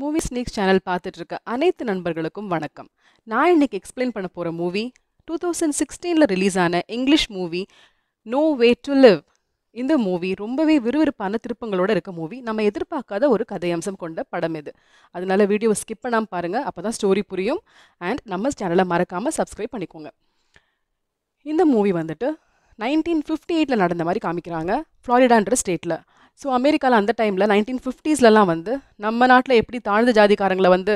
movie ஸ்னீக்ஸ் channel பார்த்துட்டு இருக்க அனைத்து நண்பர்களுக்கும் வணக்கம் நான் இன்னைக்கு எக்ஸ்பிளைன் பண்ண போகிற மூவி டூ தௌசண்ட் சிக்ஸ்டீனில் ரிலீஸ் ஆன English movie no way to live இந்த மூவி ரொம்பவே விறுவிறுப்பான திருப்பங்களோடு இருக்க மூவி நம்ம எதிர்பார்க்காத ஒரு கதையம்சம் கொண்ட படம் இது அதனால வீடியோ ஸ்கிப் பண்ணாமல் பாருங்கள் அப்போ தான் ஸ்டோரி புரியும் அண்ட் நம்ம சேனலை மறக்காமல் சப்ஸ்கிரைப் பண்ணிக்கோங்க இந்த மூவி வந்துட்டு நைன்டீன் ஃபிஃப்டி எயிட்டில் நடந்த மாதிரி காமிக்கிறாங்க ஃப்ளாரிடான்ற ஸ்டேட்டில் ஸோ அமெரிக்காவில் அந்த டைமில் நைன்டீன் ஃபிஃப்டிஸ்லலாம் வந்து நம்ம நாட்டில் எப்படி தாழ்ந்த ஜாதிக்காரங்களை வந்து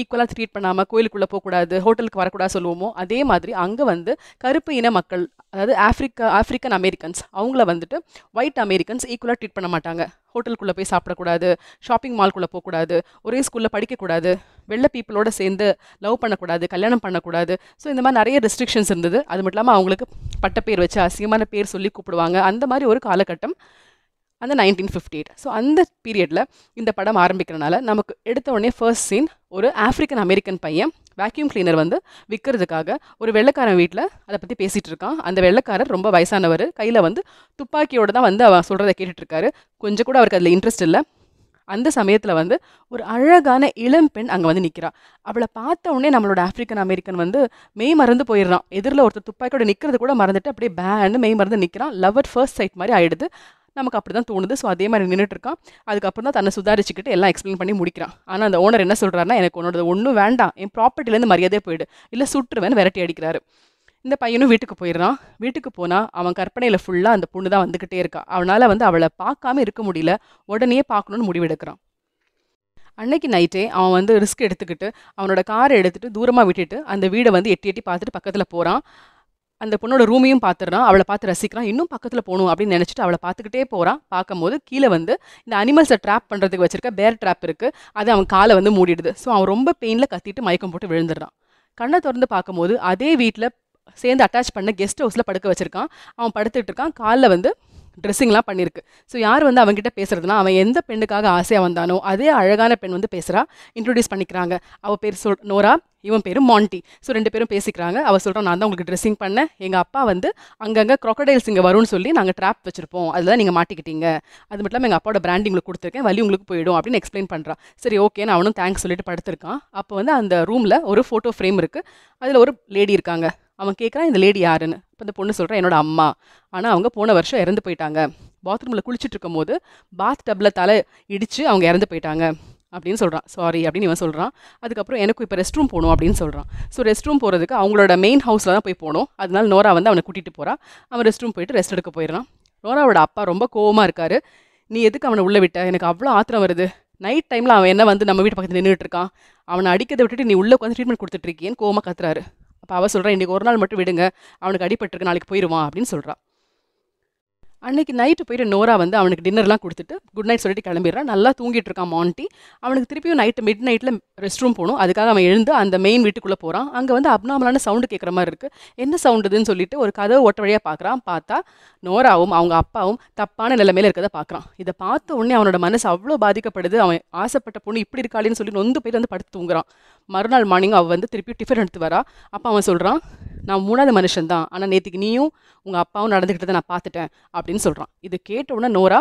ஈக்குவலாக ட்ரீட் பண்ணாமல் கோயிலுக்குள்ளே போகக்கூடாது ஹோட்டலுக்கு வரக்கூடாது சொல்லுவோமோ அதே மாதிரி அங்கே வந்து கருப்பு இன மக்கள் அதாவது ஆஃப்ரிக்கா ஆஃப்ரிக்கன் அமெரிக்கன்ஸ் அவங்கள வந்துட்டு ஒயிட் அமெரிக்கன்ஸ் ஈக்குவலாக ட்ரீட் பண்ண மாட்டாங்க ஹோட்டலுக்குள்ளே போய் சாப்பிடக்கூடாது ஷாப்பிங் மால்குள்ளே போகக்கூடாது ஒரே ஸ்கூலில் படிக்கக்கூடாது வெள்ளை பீப்புளோட சேர்ந்து லவ் பண்ணக்கூடாது கல்யாணம் பண்ணக்கூடாது ஸோ இந்த மாதிரி நிறைய ரெஸ்ட்ரிக்ஷன்ஸ் இருந்தது அது மட்டும் இல்லாமல் அவங்களுக்கு பேர் வச்சு அசிங்கமான பேர் சொல்லி கூப்பிடுவாங்க அந்த மாதிரி ஒரு காலகட்டம் அந்த நைன்டீன் ஃபிஃப்டி எயிட் ஸோ அந்த பீரியடில் இந்த படம் ஆரம்பிக்கிறனால நமக்கு எடுத்த உடனே ஃபர்ஸ்ட் சீன் ஒரு ஆஃப்ரிக்கன் அமெரிக்கன் பையன் வேக்யூம் கிளீனர் வந்து விற்கிறதுக்காக ஒரு வெள்ளைக்காரன் வீட்டில் அதை பற்றி பேசிகிட்டு இருக்கான் அந்த வெள்ளைக்காரர் ரொம்ப வயசானவர் கையில் வந்து துப்பாக்கியோடு தான் வந்து அவன் சொல்கிறத கேட்டுட்ருக்காரு கொஞ்சம் கூட அவருக்கு அதில் இன்ட்ரெஸ்ட் இல்லை அந்த சமயத்தில் வந்து ஒரு அழகான இளம் பெண் அங்கே வந்து நிற்கிறான் அவளை பார்த்த உடனே நம்மளோட ஆஃப்ரிக்கன் அமெரிக்கன் வந்து மெய் மறந்து போயிடுறான் எதிரில் ஒருத்தர் துப்பாக்கியோட நிற்கிறது கூட மறந்துட்டு அப்படியே பேன்னு மெய் மறந்து நிற்கிறான் லவ் அட் ஃபர்ஸ்ட் சைட் மாதிரி ஆகிடுது நமக்கு அப்படி தான் தோணுது ஸோ அதே மாதிரி நின்றுட்டு இருக்கான் அதுக்கப்புறம் தான் தன்னை சுதாரிச்சுக்கிட்டு எல்லாம் எக்ஸ்பிளைன் பண்ணி முடிக்கிறான் ஆனால் அந்த ஓனர் என்ன சொல்கிறாருன்னா எனக்கு உன்னோட ஒன்றும் வேண்டாம் என் ப்ராப்பர்ட்டிலேருந்து மரியாதையே போயிடு இல்லை சுற்றுவேன் விரட்டி அடிக்கிறாரு இந்த பையனும் வீட்டுக்கு போயிடுறான் வீட்டுக்கு போனால் அவன் கற்பனையில் ஃபுல்லாக அந்த பொண்ணு தான் வந்துக்கிட்டே இருக்கா அவனால் வந்து அவளை பார்க்காம இருக்க முடியல உடனே பார்க்கணுன்னு முடிவெடுக்கிறான் அன்னைக்கு நைட்டே அவன் வந்து ரிஸ்க் எடுத்துக்கிட்டு அவனோட காரை எடுத்துகிட்டு தூரமாக விட்டுட்டு அந்த வீடை வந்து எட்டி எட்டி பார்த்துட்டு பக்கத்தில் போகிறான் அந்த பொண்ணோட ரூமையும் பார்த்துறான் அவளை பார்த்து ரசிக்கிறான் இன்னும் பக்கத்தில் போகணும் அப்படின்னு நினச்சிட்டு அவளை பார்த்துக்கிட்டே போகிறான் பார்க்கும்போது கீழே வந்து இந்த அனிமல்ஸை ட்ராப் பண்ணுறதுக்கு வச்சிருக்க பேர் ட்ராப் இருக்குது அது அவன் காலை வந்து மூடிடுது ஸோ அவன் ரொம்ப பெயினில் கத்திட்டு மயக்கம் போட்டு விழுந்துடுறான் கண்ணை திறந்து பார்க்கும்போது அதே வீட்டில் சேர்ந்து அட்டாச் பண்ண கெஸ்ட் ஹவுஸில் படுக்க வச்சுருக்கான் அவன் படுத்துட்டு இருக்கான் காலில் வந்து ட்ரெஸ்ஸிங்லாம் பண்ணியிருக்கு ஸோ யார் வந்து அவங்ககிட்ட பேசுகிறதுனா அவன் எந்த பெண்ணுக்காக ஆசையாக வந்தானோ அதே அழகான பெண் வந்து பேசுகிறா இன்ட்ரொடியூஸ் பண்ணிக்கிறாங்க அவள் பேர் சொல் நோரா இவன் பேர் மாண்டி ஸோ ரெண்டு பேரும் பேசிக்கிறாங்க அவள் சொல்கிறான் நான் தான் உங்களுக்கு ட்ரெஸ்ஸிங் பண்ணேன் எங்கள் அப்பா வந்து அங்கங்கே க்ரொக்கடைல்ஸ் இங்கே வரும்னு சொல்லி நாங்கள் ட்ராப் வச்சிருப்போம் அதில் நீங்கள் மாட்டிக்கிட்டீங்க அது மட்டும் இல்லாமல் எங்கள் அப்பாவோட பிராண்டிங் உங்களுக்கு கொடுத்துருக்கேன் வலி உங்களுக்கு போயிடும் அப்படின்னு எக்ஸ்பிளைன் பண்ணுறான் சரி ஓகே நான் அவனும் தேங்க்ஸ் சொல்லிட்டு படுத்திருக்கான் அப்போ வந்து அந்த ரூமில் ஒரு ஃபோட்டோ ஃப்ரேம் இருக்குது அதில் ஒரு லேடி இருக்காங்க அவன் கேட்குறான் இந்த லேடி யாருன்னு இப்போ இந்த பொண்ணு சொல்கிறேன் என்னோட அம்மா ஆனால் அவங்க போன வருஷம் இறந்து போயிட்டாங்க பாத்ரூமில் குளிச்சுட்டு போது பாத் டப்பில் தலை இடித்து அவங்க இறந்து போயிட்டாங்க அப்படின்னு சொல்கிறான் சாரி அப்படின்னு இவன் சொல்கிறான் அதுக்கப்புறம் எனக்கு இப்போ ரெஸ்ட் ரூம் போகணும் அப்படின்னு சொல்கிறான் ஸோ ரெஸ்ட் ரூம் போகிறதுக்கு அவங்களோட மெயின் ஹவுஸில் தான் போய் போகணும் அதனால நோரா வந்து அவனை கூட்டிகிட்டு போகிறான் அவன் ரெஸ்ட் ரூம் போயிட்டு ரெஸ்ட் எடுக்க போயிடறான் நோராவோட அப்பா ரொம்ப கோவமாக இருக்கார் நீ எதுக்கு அவனை உள்ளே விட்ட எனக்கு அவ்வளோ ஆத்திரம் வருது நைட் டைமில் அவன் என்ன வந்து நம்ம வீட்டு பக்கத்தில் நின்றுட்டு இருக்கான் அவனை அடிக்கிறத விட்டுட்டு நீ உள்ளே உட்காந்து ட்ரீட்மெண்ட் கொடுத்துட்ருக்கியன்னு கோவமாக கத்துறாரு அப்போ அவள் சொல்கிறான் இன்றைக்கி ஒரு நாள் மட்டும் விடுங்க அவனுக்கு அடிபட்டிருக்கு நாளைக்கு போயிடுவான் அப்படின்னு சொல்கிறான் அன்றைக்கி நைட்டு போயிட்டு நோரா வந்து அவனுக்கு டின்னர்லாம் கொடுத்துட்டு குட் நைட் சொல்லிட்டு கிளம்பிடுறான் நல்லா தூங்கிட்டு இருக்கான் மாண்டி அவனுக்கு திருப்பியும் நைட்டு மிட் நைட்டில் ரெஸ்ட் ரூம் போகணும் அதுக்காக அவன் எழுந்து அந்த மெயின் வீட்டுக்குள்ளே போகிறான் அங்கே வந்து அப்னாமலான சவுண்டு கேட்குற மாதிரி இருக்குது என்ன சவுண்டுதுன்னு சொல்லிட்டு ஒரு கதவை ஓட்ட வழியாக பார்க்குறான் பார்த்தா நோராவும் அவங்க அப்பாவும் தப்பான நிலைமையில இருக்கிறத பார்க்குறான் இதை பார்த்த உடனே அவனோட மனசு அவ்வளோ பாதிக்கப்படுது அவன் ஆசைப்பட்ட பொண்ணு இப்படி இருக்காளேன்னு சொல்லி நொந்து போயிட்டு வந்து படுத்து தூங்குறான் மறுநாள் மார்னிங் அவள் வந்து திருப்பி டிஃபன் எடுத்து வரா அப்போ அவன் சொல்கிறான் நான் மூணாவது மனுஷன் தான் ஆனால் நேற்றுக்கு நீயும் உங்கள் அப்பாவும் நடந்துக்கிட்டதை நான் பார்த்துட்டேன் அப்படின்னு சொல்கிறான் இது கேட்டவுடனே நோரா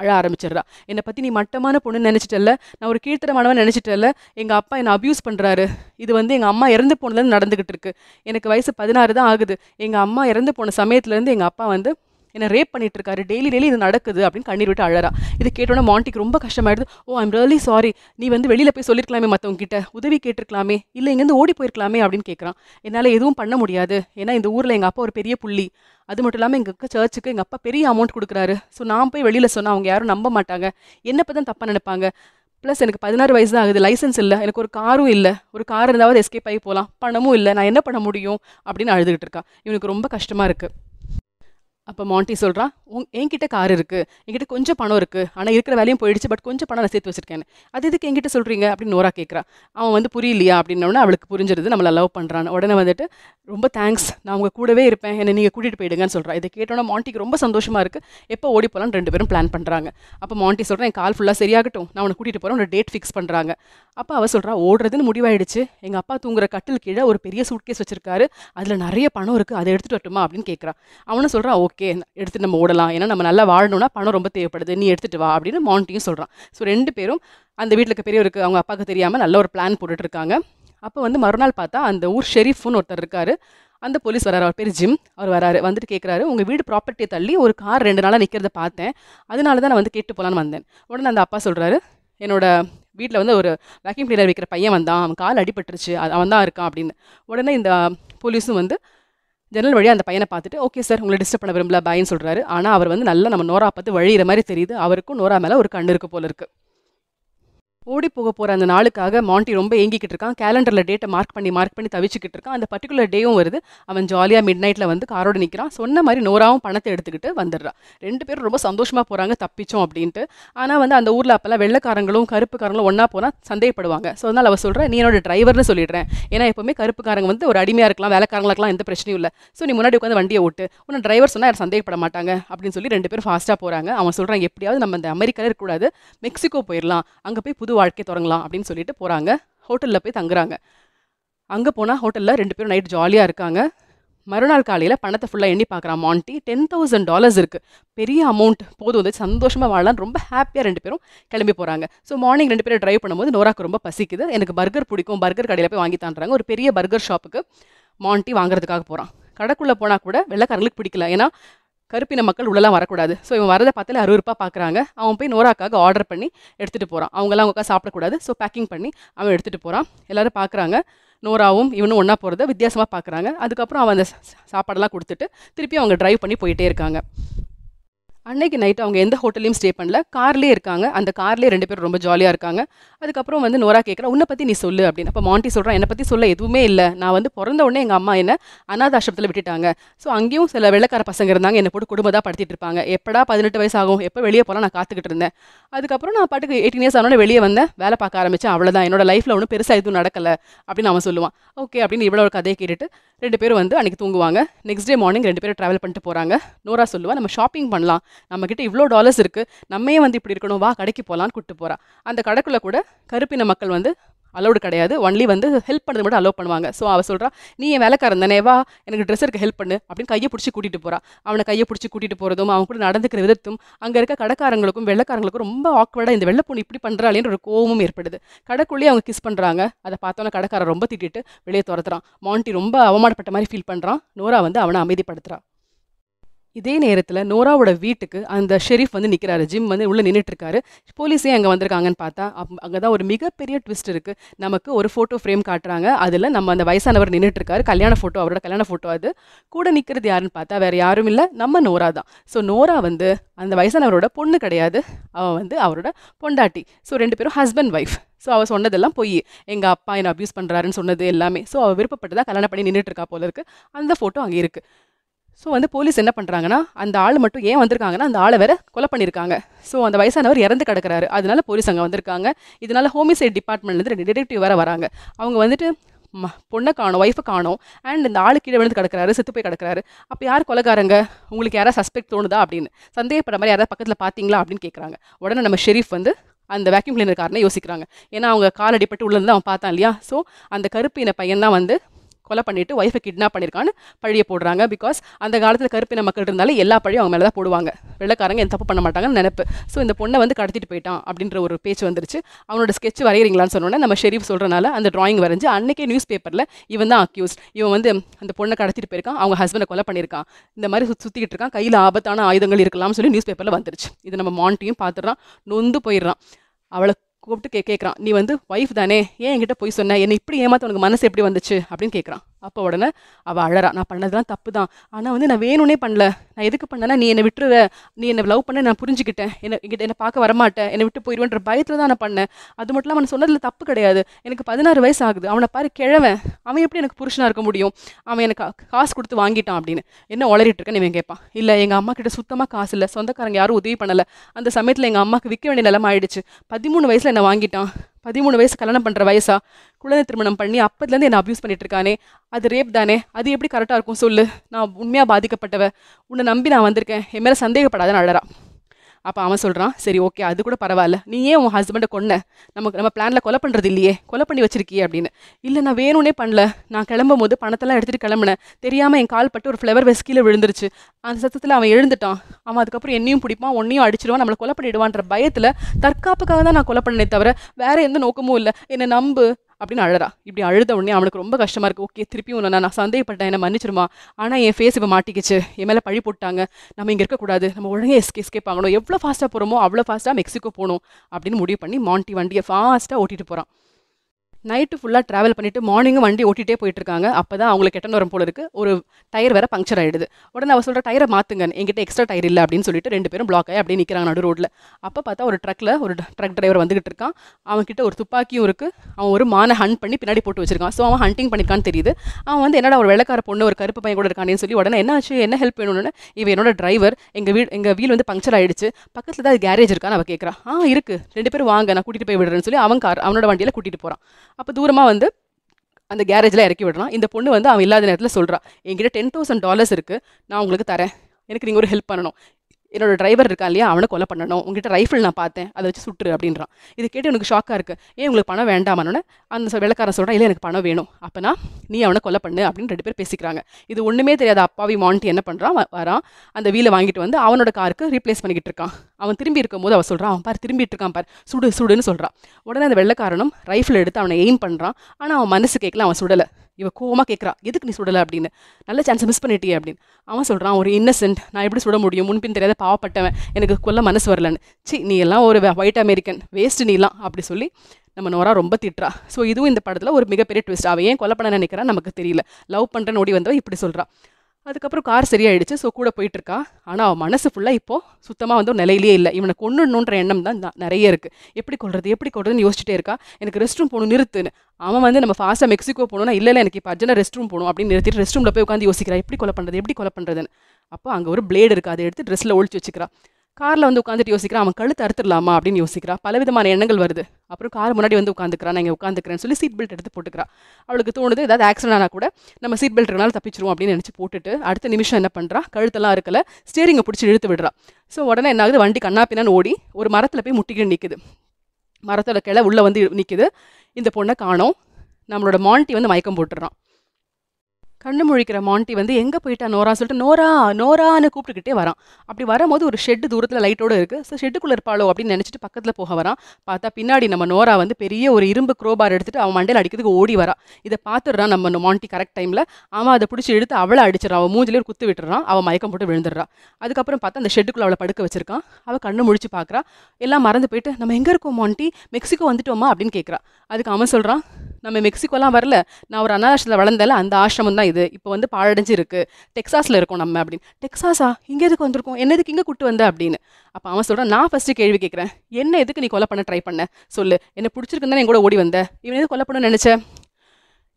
அழ ஆரம்பிச்சிடுறா என்னை பற்றி நீ மட்டமான பொண்ணுன்னு நினச்சிட்டல நான் ஒரு கீழ்த்தரமானவன் நினச்சிட்டல எங்கள் அப்பா என்னை அப்யூஸ் பண்ணுறாரு இது வந்து எங்கள் அம்மா இறந்து போனதுலேருந்து நடந்துக்கிட்டு இருக்கு எனக்கு வயசு பதினாறு தான் ஆகுது எங்கள் அம்மா இறந்து போன சமயத்துலேருந்து எங்கள் அப்பா வந்து என்னை ரேப் பண்ணிட்டு இருக்காரு டெய்லி டெய்லி இது நடக்குது அப்படின்னு கண்ணீர் விட்டு அழறா இது கேட்டோன்னே மாண்டிக்கு ரொம்ப கஷ்டமாயிடுது ஓ ஐம் ரியலி சாரி நீ வந்து வெளியில் போய் சொல்லியிருக்கலாமே மற்றவங்க கிட்ட உதவி கேட்டிருக்கலாமே இல்லை இங்கேருந்து ஓடி போயிருக்கலாமே அப்படின்னு கேட்குறான் என்னால் எதுவும் பண்ண முடியாது ஏன்னா இந்த ஊரில் எங்கள் அப்பா ஒரு பெரிய புள்ளி அது மட்டும் இல்லாமல் எங்கள் அக்கா சர்ச்சுக்கு எங்கள் அப்பா பெரிய அமௌண்ட் கொடுக்குறாரு ஸோ நான் போய் வெளியில் சொன்னால் அவங்க யாரும் நம்ப மாட்டாங்க என்ன இப்போ தான் தப்பாக நினைப்பாங்க ப்ளஸ் எனக்கு பதினாறு வயசு தான் ஆகுது லைசன்ஸ் இல்லை எனக்கு ஒரு காரும் இல்லை ஒரு கார் இருந்தாவது எஸ்கேப் ஆகி போகலாம் பணமும் இல்லை நான் என்ன பண்ண முடியும் அப்படின்னு அழுதுகிட்டு இருக்கா இவனுக்கு ரொம்ப கஷ்டமாக இருக்குது அப்போ மாண்டி சொல்கிறான் உங் என்கிட்ட கார் இருக்குது என்கிட்ட கொஞ்சம் பணம் இருக்குது ஆனால் இருக்கிற வேலையும் போயிடுச்சு பட் கொஞ்சம் பணம் சேர்த்து வச்சுருக்கேன் அது இதுக்கு என்கிட்ட சொல்கிறீங்க அப்படின்னு நோரா கேட்குறான் அவன் வந்து புரியலையா அப்படின்னோடனே அவளுக்கு புரிஞ்சிருது நம்மளை லவ் பண்ணுறான் உடனே வந்துட்டு ரொம்ப தேங்க்ஸ் நான் உங்கள் கூடவே இருப்பேன் என்னை நீங்கள் கூட்டிகிட்டு போயிடுங்கன்னு சொல்கிறான் இதை கேட்டோன்னா மாண்டிக்கு ரொம்ப சந்தோஷமாக இருக்குது எப்போ ஓடி போகலான்னு ரெண்டு பேரும் பிளான் பண்ணுறாங்க அப்போ மாண்டி சொல்கிறேன் என் கால் ஃபுல்லாக சரியாகட்டும் நான் அவனை கூட்டிகிட்டு போகிறேன் ஒரு டேட் ஃபிக்ஸ் பண்ணுறாங்க அப்போ அவள் சொல்கிறா ஓடுறதுன்னு முடிவாயிடுச்சு எங்கள் அப்பா தூங்குற கட்டில் கீழே ஒரு பெரிய சூட்கேஸ் வச்சிருக்காரு அதில் நிறைய பணம் இருக்குது அதை எடுத்துகிட்டு வரட்டுமா அப்படின்னு கேட்குறான் அவனை சொல்கிறான் ஓகே ஓகே எடுத்துகிட்டு நம்ம ஓடலாம் ஏன்னா நம்ம நல்லா வாழணும்னா பணம் ரொம்ப தேவைப்படுது நீ எடுத்துகிட்டு வா அப்படின்னு மாண்டியும் சொல்கிறான் ஸோ ரெண்டு பேரும் அந்த வீட்டில் இருக்க பெரியவருக்கு அவங்க அப்பாவுக்கு தெரியாமல் நல்ல ஒரு பிளான் போட்டுட்ருக்காங்க அப்போ வந்து மறுநாள் பார்த்தா அந்த ஊர் ஷெரீஃப்னு ஒருத்தர் இருக்கார் அந்த போலீஸ் வராரு அவர் பேர் ஜிம் அவர் வராரு வந்துட்டு கேட்குறாரு உங்கள் வீடு ப்ராப்பர்ட்டியை தள்ளி ஒரு கார் ரெண்டு நாளாக நிற்கிறத பார்த்தேன் அதனால தான் நான் வந்து கேட்டு போகலான்னு வந்தேன் உடனே அந்த அப்பா சொல்கிறாரு என்னோட வீட்டில் வந்து ஒரு வேக்யூம் கிளீனர் வைக்கிற பையன் வந்தான் அவன் கால் அடிபட்டுருச்சு அவன் தான் இருக்கான் அப்படின்னு உடனே இந்த போலீஸும் வந்து ஜன்னல் வழியாக அந்த பையனை பார்த்துட்டு ஓகே சார் உங்களை டிஸ்டர்ப் பண்ண விரும்பல பயன்னு சொல்கிறாரு ஆனால் அவர் வந்து நல்லா நம்ம நோரா பார்த்து வழியிற மாதிரி தெரியுது அவருக்கும் நோரா மேலே ஒரு கண் இருக்க போல இருக்குது ஓடி போக போகிற அந்த நாளுக்காக மாண்டி ரொம்ப ஏங்கிக்கிட்டு இருக்கான் கேலண்டரில் டேட்டை மார்க் பண்ணி மார்க் பண்ணி தவிச்சுக்கிட்டு இருக்கான் அந்த பர்டிகுலர் டேவும் வருது அவன் ஜாலியாக மிட் நைட்டில் வந்து காரோடு நிற்கிறான் சொன்ன மாதிரி நோராவும் பணத்தை எடுத்துக்கிட்டு வந்துடுறான் ரெண்டு பேரும் ரொம்ப சந்தோஷமாக போகிறாங்க தப்பிச்சோம் அப்படின்ட்டு ஆனால் வந்து அந்த ஊரில் அப்போல்லாம் வெள்ளக்காரங்களும் கருப்புக்காரங்களும் ஒன்றா போனால் சந்தேகப்படுவாங்க ஸோ அதனால் அவள் சொல்கிறேன் நீ என்னோட டிரைவர்னு சொல்லிடுறேன் ஏன்னா எப்போவுமே கருப்புக்காரங்க வந்து ஒரு அடிமையாக இருக்கலாம் வேலைக்காரங்களாக எந்த பிரச்சனையும் இல்லை ஸோ நீ முன்னாடி உட்காந்து வண்டியை ஓட்டு உன்னை டிரைவர் சொன்னால் யார் சந்தேகப்பட மாட்டாங்க அப்படின்னு சொல்லி ரெண்டு பேரும் ஃபாஸ்ட்டாக போகிறாங்க அவன் சொல்கிறான் எப்படியாவது நம்ம இந்த அமெரிக்காவில் இருக்கக்கூடாது மெக்சிகோ போயிடலாம் அங்கே போய் புது வாழ்க்கை தொடங்கலாம் அப்படின்னு சொல்லிட்டு போகிறாங்க ஹோட்டலில் போய் தங்குறாங்க அங்கே போனால் ஹோட்டலில் ரெண்டு பேரும் நைட் ஜாலியாக இருக்காங்க மறுநாள் காலையில் பணத்தை ஃபுல்லாக எண்ணி பார்க்குறான் மாண்டி டென் தௌசண்ட் டாலர்ஸ் இருக்குது பெரிய அமௌண்ட் போதும் வந்து சந்தோஷமாக வாழலாம் ரொம்ப ஹாப்பியாக ரெண்டு பேரும் கிளம்பி போகிறாங்க ஸோ மார்னிங் ரெண்டு பேரும் ட்ரைவ் பண்ணும்போது நோராக்கு ரொம்ப பசிக்குது எனக்கு பர்கர் பிடிக்கும் பர்கர் கடையில் போய் வாங்கி தான்றாங்க ஒரு பெரிய பர்கர் ஷாப்புக்கு மாண்டி வாங்குறதுக்காக போகிறான் கடைக்குள்ளே போனால் கூட வெள்ளைக்காரங்களுக்கு பிடிக்கல ஏன்னா கருப்பின மக்கள் உள்ளலாம் வரக்கூடாது ஸோ இவன் வரதை பார்த்தாலே அறுவருப்பாக பார்க்குறாங்க அவன் போய் நோராக்காக ஆர்டர் பண்ணி எடுத்துகிட்டு போகிறான் அவங்களாம் அவங்க சாப்பிடக்கூடாது ஸோ பேக்கிங் பண்ணி அவன் எடுத்துகிட்டு போகிறான் எல்லோரும் பார்க்குறாங்க நோராவும் இவனும் ஒன்றா போகிறத வித்தியாசமாக பார்க்குறாங்க அதுக்கப்புறம் அவன் அந்த சாப்பாடெல்லாம் கொடுத்துட்டு திருப்பி அவங்க ட்ரைவ் பண்ணி போயிட்டே இருக்காங்க அன்னைக்கு நைட் அவங்க எந்த ஹோட்டல்லையும் ஸ்டே பண்ணல கார்லேயே இருக்காங்க அந்த கார்லேயே ரெண்டு பேரும் ரொம்ப ஜாலியாக இருக்காங்க அதுக்கப்புறம் வந்து நோரா கேட்குறா உன்னை பற்றி நீ சொல்லு அப்படின்னு அப்போ மாண்டி சொல்கிறான் என்னை பற்றி சொல்ல எதுவுமே இல்லை நான் வந்து பிறந்த உடனே எங்கள் அம்மா என்னை அனாதாசிரமத்தில் விட்டுட்டாங்க ஸோ அங்கேயும் சில வெள்ளக்கார பசங்க இருந்தாங்க என்னை போட்டு குடும்பம் படுத்திட்டு இருப்பாங்க எப்படா பதினெட்டு வயசு ஆகும் எப்போ வெளியே போகலாம் நான் காத்துக்கிட்டு இருந்தேன் அதுக்கப்புறம் நான் பாட்டுக்கு எயிட்டின் இயர்ஸ் ஆனால் வெளியே வந்தேன் வேலை பார்க்க ஆரம்பித்தேன் அவ்வளோதான் என்னோட லைஃப்பில் ஒன்றும் பெருசாக எதுவும் நடக்கலை அப்படின்னு அவன் சொல்லுவான் ஓகே அப்படின்னு இவ்வளோ ஒரு கதையை கேட்டுட்டு ரெண்டு பேரும் வந்து அன்றைக்கி தூங்குவாங்க நெக்ஸ்ட் டே மார்னிங் ரெண்டு பேரும் ட்ராவல் பண்ணிட்டு போகிறாங்க நோரா சொல்லுவாள் நம்ம ஷாப்பிங் பண்ணலாம் நம்மக்கிட்ட இவ்வளோ டாலர்ஸ் இருக்குது நம்மையே வந்து இப்படி இருக்கணும் வா கடைக்கு போகலான்னு கூப்பிட்டு போகிறான் அந்த கடைக்குள்ளே கூட கருப்பின மக்கள் வந்து அலோடு கிடையாது ஒன்லி வந்து ஹெல்ப் பண்ணது மட்டும் அலோவ் பண்ணுவாங்க ஸோ அவள் சொல்கிறான் நீ என் வேலைக்காரன் தானே வா எனக்கு இருக்க ஹெல்ப் பண்ணு அப்படின்னு கையை பிடிச்சி கூட்டிகிட்டு போகிறான் அவனை கையை பிடிச்சி கூட்டிகிட்டு போகிறதும் அவன் கூட நடந்துக்கிற விதத்தும் அங்கே இருக்க கடைக்காரங்களுக்கும் வெள்ளக்காரங்களுக்கும் ரொம்ப ஆக்வர்டாக இந்த வெள்ளப்பொண்ணு இப்படி பண்ணுறாளேன்ற ஒரு கோவமும் ஏற்படுது கடைக்குள்ளேயே அவங்க கிஸ் பண்ணுறாங்க அதை பார்த்தோன்னா கடைக்காரன் ரொம்ப திட்டிட்டு வெளியே துரத்துறான் மாண்டி ரொம்ப அவமானப்பட்ட மாதிரி ஃபீல் பண்ணுறான் நோரா வந்து அவனை அமைதிப்படுத்துகிறான் இதே நேரத்தில் நோராவோட வீட்டுக்கு அந்த ஷெரீஃப் வந்து நிற்கிறாரு ஜிம் வந்து உள்ளே நின்றுட்டு இருக்காரு போலீஸே அங்கே வந்திருக்காங்கன்னு பார்த்தா அப் அங்கே தான் ஒரு மிகப்பெரிய ட்விஸ்ட் இருக்குது நமக்கு ஒரு ஃபோட்டோ ஃப்ரேம் காட்டுறாங்க அதில் நம்ம அந்த வயசானவர் நின்றுட்டுருக்காரு கல்யாண ஃபோட்டோ அவரோட கல்யாண ஃபோட்டோ அது கூட நிற்கிறது யாருன்னு பார்த்தா வேறு யாரும் இல்லை நம்ம நோரா தான் ஸோ நோரா வந்து அந்த வயசானவரோட பொண்ணு கிடையாது அவன் வந்து அவரோட பொண்டாட்டி ஸோ ரெண்டு பேரும் ஹஸ்பண்ட் ஒய்ஃப் ஸோ அவள் சொன்னதெல்லாம் போய் எங்கள் அப்பா என்னை அப்யூஸ் பண்ணுறாருன்னு சொன்னது எல்லாமே ஸோ அவள் விருப்பப்பட்டதாக கல்யாணம் பண்ணி நின்றுட்டுருக்கா போல இருக்குது அந்த ஃபோட்டோ அங்கே இருக்குது ஸோ வந்து போலீஸ் என்ன பண்ணுறாங்கன்னா அந்த ஆள் மட்டும் ஏன் வந்திருக்காங்கன்னா அந்த ஆளை வேற கொலை பண்ணியிருக்காங்க ஸோ அந்த வயசானவர் இறந்து கிடக்கிறாரு அதனால போலீஸ் அங்கே வந்திருக்காங்க இதனால ஹோமிசைட் டிபார்ட்மெண்ட்லேருந்து ரெண்டு டிடெக்டிவ் வேறு வராங்க அவங்க வந்துட்டு பொண்ணை காணும் ஒய்ஃபை காணும் அண்ட் இந்த ஆள் கீழே விழுந்து கிடக்கிறாரு செத்து போய் கிடக்கிறாரு அப்போ யார் கொலைக்காரங்க உங்களுக்கு யாராவது சஸ்பெக்ட் தோணுதா அப்படின்னு சந்தேகப்பட மாதிரி யாராவது பக்கத்தில் பார்த்தீங்களா அப்படின்னு கேட்குறாங்க உடனே நம்ம ஷெரீஃப் வந்து அந்த வேக்யூம் கிளீனர் காரனை யோசிக்கிறாங்க ஏன்னா அவங்க கால் அடிப்பட்டு உள்ளேருந்து அவன் பார்த்தான் இல்லையா ஸோ அந்த கருப்பு இன பையன் தான் வந்து கொலை பண்ணிவிட்டு ஒய்ஃபை கிட்னாப் பண்ணியிருக்கான்னு பழியை போடுறாங்க பிகாஸ் அந்த காலத்தில் கருப்பின மக்கள் இருந்தாலும் எல்லா பழியும் அவங்க மேலே தான் போடுவாங்க வெள்ளக்காரங்க எந்த தப்பு பண்ண மாட்டாங்கன்னு நினப்பு ஸோ இந்த பொண்ணை வந்து கடத்திட்டு போயிட்டான் அப்படின்ற ஒரு பேச்சு வந்துருச்சு அவனோட ஸ்கெட்ச் வரைகிறீங்களான்னு சொன்னோன்னே நம்ம ஷெரீஃப் சொல்கிறனால அந்த ட்ராயிங் வரைஞ்சி அன்றைக்கே நியூஸ் பேப்பரில் இவன் தான் அக்யூஸ் இவன் வந்து அந்த பொண்ணை கடத்திட்டு போயிருக்கான் அவங்க ஹஸ்பண்டை கொலை பண்ணியிருக்கான் இந்த மாதிரி சுற்றி சுற்றிக்கிட்டு இருக்கான் கையில் ஆபத்தான ஆயுதங்கள் இருக்கலாம்னு சொல்லி நியூஸ் பேப்பரில் வந்துருச்சு இது நம்ம மாண்டியும் பார்த்துடுறான் நொந்து போயிடுறான் அவளை கூப்பிட்டு கே கேட்குறான் நீ வந்து ஒய்ஃப் தானே ஏன் என்கிட்ட போய் சொன்ன என்னை இப்படி ஏமாத்த உனக்கு மனசு எப்படி வந்துச்சு அப்படின்னு கேட்குறான் அப்போ உடனே அவள் அழறா நான் பண்ணதெல்லாம் தப்பு தான் ஆனால் வந்து நான் வேணும்னே பண்ணல நான் எதுக்கு பண்ணேன்னா நீ என்னை விட்டுருவ நீ என்னை லவ் பண்ண நான் புரிஞ்சுக்கிட்டேன் என்னை என்னை பார்க்க வரமாட்டேன் என்னை விட்டு போயிடுவேன்ற பயத்தில் தான் நான் பண்ணேன் அது மட்டும் இல்லாமல் அவன் சொன்னதில் தப்பு கிடையாது எனக்கு பதினாறு வயசு ஆகுது அவனை பாரு கிழவன் அவன் எப்படி எனக்கு புருஷனாக இருக்க முடியும் அவன் எனக்கு காசு கொடுத்து வாங்கிட்டான் அப்படின்னு என்ன உளறிட்டு இருக்கேன்னு இவன் கேட்பான் இல்லை எங்கள் அம்மா கிட்ட சுத்தமாக காசு இல்லை சொந்தக்காரங்க யாரும் உதவி பண்ணலை அந்த சமயத்தில் எங்கள் அம்மாவுக்கு விற்க வேண்டிய நிலமாயிடுச்சு பதிமூணு வயசில் என்னை வாங்கிட்டான் பதிமூணு வயசு கல்யாணம் பண்ணுற வயசா குழந்தை திருமணம் பண்ணி அப்போதுலேருந்து என்ன அப்யூஸ் பண்ணிட்டு இருக்கானே அது ரேப் தானே அது எப்படி கரெக்டாக இருக்கும் சொல்லு நான் உண்மையாக பாதிக்கப்பட்டவ உன்னை நம்பி நான் வந்திருக்கேன் என் மேலே சந்தேகப்படாத அழறா அப்போ அவன் சொல்கிறான் சரி ஓகே அது கூட பரவாயில்ல நீ ஏன் உன் ஹஸ்பண்டை கொன்ன நமக்கு நம்ம பிளானில் கொலை பண்ணுறது இல்லையே கொலை பண்ணி வச்சிருக்கியே அப்படின்னு இல்லை நான் வேணும்னே பண்ணல நான் கிளம்பும் போது பணத்தெல்லாம் எடுத்துகிட்டு கிளம்புனேன் தெரியாமல் என் கால் பட்டு ஒரு ஃப்ளவர் வெஸ் கீழே விழுந்துருச்சு அந்த சத்தத்தில் அவன் எழுந்துட்டான் அவன் அதுக்கப்புறம் என்னையும் பிடிப்பான் ஒன்றையும் அடிச்சிருவான் நம்மளை கொலை பண்ணிடுவான்ற பயத்தில் தற்காப்புக்காக தான் நான் கொலை பண்ணனே தவிர வேறு எந்த நோக்கமும் இல்லை என்னை நம்பு அப்படின்னு அழறா இப்படி அழுத உடனே அவனுக்கு ரொம்ப கஷ்டமாக இருக்குது ஓகே திருப்பி ஒன்று நான் சந்தேகப்பட்டேன் என்னை மன்னிச்சிருமா ஆனால் என் ஃபேஸ் இப்போ மாட்டிக்கிச்சு என் மேலே பழி போட்டாங்க நம்ம இங்கே இருக்கக்கூடாது நம்ம ஒழுங்காக எஸ்கே எஸ்கேப் ஆகணும் எவ்வளோ ஃபாஸ்ட்டாக போகிறோமோ அவ்வளோ ஃபாஸ்ட்டாக மெக்சிகோ போகணும் அப்படின்னு முடிவு பண்ணி மாண்டி வண்டியை ஃபாஸ்ட்டாக ஓட்டிகிட்டு போகிறான் நைட்டு ஃபுல்லாக ட்ராவல் பண்ணிவிட்டு மார்னிங்கும் வண்டி ஓட்டிகிட்டே போயிட்டுருக்காங்க அப்போ தான் அவங்களுக்கு கெட்ட வரும் போல இருக்குது ஒரு டயர் வேறு பங்க்ச்சர் ஆகிடுது உடனே அவர் சொல்கிற டயரை மாற்றுங்க எங்கிட்ட எக்ஸ்ட்ரா டயர் இல்லை அப்படின்னு சொல்லிட்டு ரெண்டு பேரும் பிளாக் ஆகி அப்படியே நிற்கிறாங்க நடு ரோட்டில் அப்போ பார்த்தா ஒரு ட்ரக்கில் ஒரு ட்ரக் டிரைவர் வந்துகிட்டு இருக்கான் அவன்கிட்ட ஒரு துப்பாக்கியும் இருக்குது அவன் ஒரு மானை ஹண்ட் பண்ணி பின்னாடி போட்டு வச்சிருக்கான் ஸோ அவன் ஹண்டிங் பண்ணியிருக்கான்னு தெரியுது அவன் வந்து என்னடா ஒரு வெள்ளக்கார பொண்ணு ஒரு கருப்பு பையன் கூட இருக்கானேன்னு சொல்லி உடனே என்ன ஆச்சு என்ன ஹெல்ப் வேணும்னு இவன் என்னோட டிரைவர் எங்கள் வீடு எங்கள் வீல் வந்து பங்க்ச்சர் ஆகிடுச்சு பக்கத்தில் தான் கேரேஜ் இருக்கான்னு அவள் கேட்குறான் ஆ இருக்குது ரெண்டு பேரும் வாங்க நான் கூட்டிகிட்டு போய் விடுறேன்னு சொல்லி அவன் கார் அவனோட வண்டியில் கூட்டிகிட்டு போகிறான் அப்போ தூரமாக வந்து அந்த கேரேஜில் இறக்கி விடலாம் இந்த பொண்ணு வந்து அவன் இல்லாத நேரத்தில் சொல்கிறான் என்கிட்ட டென் தௌசண்ட் டாலர்ஸ் இருக்குது நான் உங்களுக்கு தரேன் எனக்கு நீங்கள் ஒரு ஹெல்ப் பண்ணணும் என்னோட டிரைவர் இருக்கான் இல்லையா அவனை கொலை பண்ணணும் உங்ககிட்ட ரைஃபிள் நான் பார்த்தேன் அதை வச்சு சுட்டுரு அப்படின்றான் இது கேட்டு எனக்கு ஷாக்காக இருக்குது ஏன் உங்களுக்கு பணம் வேண்டாமானோட அந்த வெள்ளக்காரன் சொல்கிறான் இல்லை எனக்கு பணம் வேணும் அப்போனா நீ அவனை கொலை பண்ணு அப்படின்னு ரெண்டு பேர் பேசிக்கிறாங்க இது ஒன்றுமே தெரியாத அப்பாவி மாண்டி என்ன பண்ணுறான் வரான் அந்த வீலை வாங்கிட்டு வந்து அவனோட காருக்கு ரீப்ளேஸ் பண்ணிக்கிட்டு இருக்கான் அவன் திரும்பி இருக்கும்போது அவன் சொல்கிறான் அவன் பார் திரும்பிட்டு இருக்கான் பார் சுடு சுடுன்னு சொல்கிறான் உடனே அந்த வெள்ளக்காரனும் ரைஃபிள் எடுத்து அவனை எய்ம் பண்ணுறான் ஆனால் அவன் மனசு கேட்கல அவன் சுடலை இவ கோவமாக கேட்குறா எதுக்கு நீ சுடலை அப்படின்னு நல்ல சான்ஸை மிஸ் பண்ணிட்டியே அப்படின்னு அவன் சொல்கிறான் ஒரு இன்னசென்ட் நான் எப்படி சுட முடியும் முன்பின் தெரியாத பாவப்பட்டவன் எனக்கு கொல்ல மனசு வரலன்னு சி நீ எல்லாம் ஒரு ஒயிட் அமெரிக்கன் வேஸ்ட் நீலாம் அப்படி சொல்லி நம்ம நோரா ரொம்ப திட்டுறா ஸோ இதுவும் இந்த படத்தில் ஒரு மிகப்பெரிய ட்விஸ்ட் அவன் ஏன் கொலை பண்ண நினைக்கிறான் நமக்கு தெரியல லவ் பண்ணுற ஓடி வந்தவன் இப்படி சொல்கிறான் அதுக்கப்புறம் கார் சரியாயிடுச்சு ஸோ கூட போயிட்டுருக்கா ஆனால் அவன் மனசு ஃபுல்லாக இப்போது சுத்தமாக வந்து நிலையிலேயே இல்லை இவனை கொண்டுணுன்ற எண்ணம் தான் நிறைய இருக்குது எப்படி கொள்வது எப்படி கொள்றதுன்னு யோசிச்சுட்டே இருக்கா எனக்கு ரெஸ்ட் ரூம் போகணும் நிறுத்துன்னு அவன் வந்து நம்ம ஃபாஸ்ட்டாக மெக்சிகோ போகணும்னா இல்லை இல்லை எனக்கு இப்போ அர்ஜென்ட் ரெஸ்ட் ரூம் போகணும் அப்படின்னு நிறுத்திட்டு ரெஸ்ட் ரூமில் போய் உட்காந்து யோசிக்கிறா எப்படி கொலை பண்ணுறது எப்படி கொலை பண்ணுறதுன்னு அப்போ அங்கே ஒரு பிளேடு இருக்குது அதை எடுத்து ட்ரெஸ்ஸில் ஒழிச்சு வச்சுக்கிறா காரில் வந்து உட்காந்துட்டு யோசிக்கிறான் அவன் கழுத்து அறுத்துடலாமா அப்படின்னு யோசிக்கிறான் பலவிதமான எண்ணங்கள் வருது அப்புறம் கார் முன்னாடி வந்து உட்காந்துக்கிறான் நான் இங்கே உட்காந்துக்கிறேன்னு சொல்லி சீட் பெல்ட் எடுத்து போட்டுக்கிறான் அவளுக்கு தோணுது ஏதாவது ஆக்சிடென்ட் ஆனால் கூட நம்ம சீட் பெல்ட் இருக்கனால தப்பிச்சிருவோம் அப்படின்னு நினச்சி போட்டுட்டு அடுத்த நிமிஷம் என்ன பண்ணுறா கழுத்தெல்லாம் இருக்கல ஸ்டேரிங்கை பிடிச்சி இழுத்து விடுறான் ஸோ உடனே என்ன ஆகுது வண்டி பின்னான்னு ஓடி ஒரு மரத்தில் போய் முட்டிக்கிட்டு நிற்குது மரத்தில் கிளை உள்ளே வந்து நிற்குது இந்த பொண்ணை காணோம் நம்மளோட மாண்டி வந்து மயக்கம் போட்டுறான் கண்ணு முழிக்கிற மாண்டி வந்து எங்கே போயிட்டா நோரான்னு சொல்லிட்டு நோரா நோரான்னு கூப்பிட்டுக்கிட்டே வரான் அப்படி வரும்போது ஒரு ஷெட்டு தூரத்தில் லைட்டோடு இருக்குது ஸோ ஷெட்டுக்குள்ளே இருப்பாளோ அப்படின்னு நினச்சிட்டு பக்கத்தில் போக வரான் பார்த்தா பின்னாடி நம்ம நோரா வந்து பெரிய ஒரு இரும்பு குரோபார் எடுத்துகிட்டு அவன் மண்டையில் அடிக்கிறதுக்கு ஓடி வரா இதை பார்த்துடுறான் நம்ம மாண்டி கரெக்ட் டைமில் அவன் அதை பிடிச்சி எடுத்து அவளை அடிச்சிடறான் அவன் மூஞ்சிலே ஒரு குத்து விட்டுறான் அவன் மயக்கம் போட்டு விழுந்துடுறான் அதுக்கப்புறம் பார்த்தா அந்த ஷெட்டுக்குள்ளே அவளை படுக்க வச்சிருக்கான் அவள் கண்ணு முழிச்சு பார்க்குறான் எல்லாம் மறந்து போயிட்டு நம்ம எங்கே இருக்கோம் மாண்டி மெக்சிகோ வந்துட்டோமா அப்படின்னு கேட்குறான் அதுக்கு அவன் சொல்கிறான் நம்ம மெக்சிகோலாம் வரல நான் ஒரு அனாராஷ்டிரத்தில் வளர்ந்தால அந்த ஆசிரமம் தான் இது இப்போ வந்து பாழடைஞ்சு இருக்குது டெக்ஸாஸில் இருக்கோம் நம்ம அப்படின்னு டெக்ஸாஸா இங்கே எதுக்கு வந்திருக்கோம் என்ன எதுக்கு இங்கே கூட்டு வந்த அப்படின்னு அப்போ அவன் சொல்கிறான் நான் ஃபஸ்ட்டு கேள்வி கேட்குறேன் என்ன எதுக்கு நீ கொலை பண்ண ட்ரை பண்ண சொல்லு என்னை பிடிச்சிருக்குன்னு தான் என் கூட ஓடி வந்த இவன் எது கொலை பண்ணணும்னு நினச்சேன்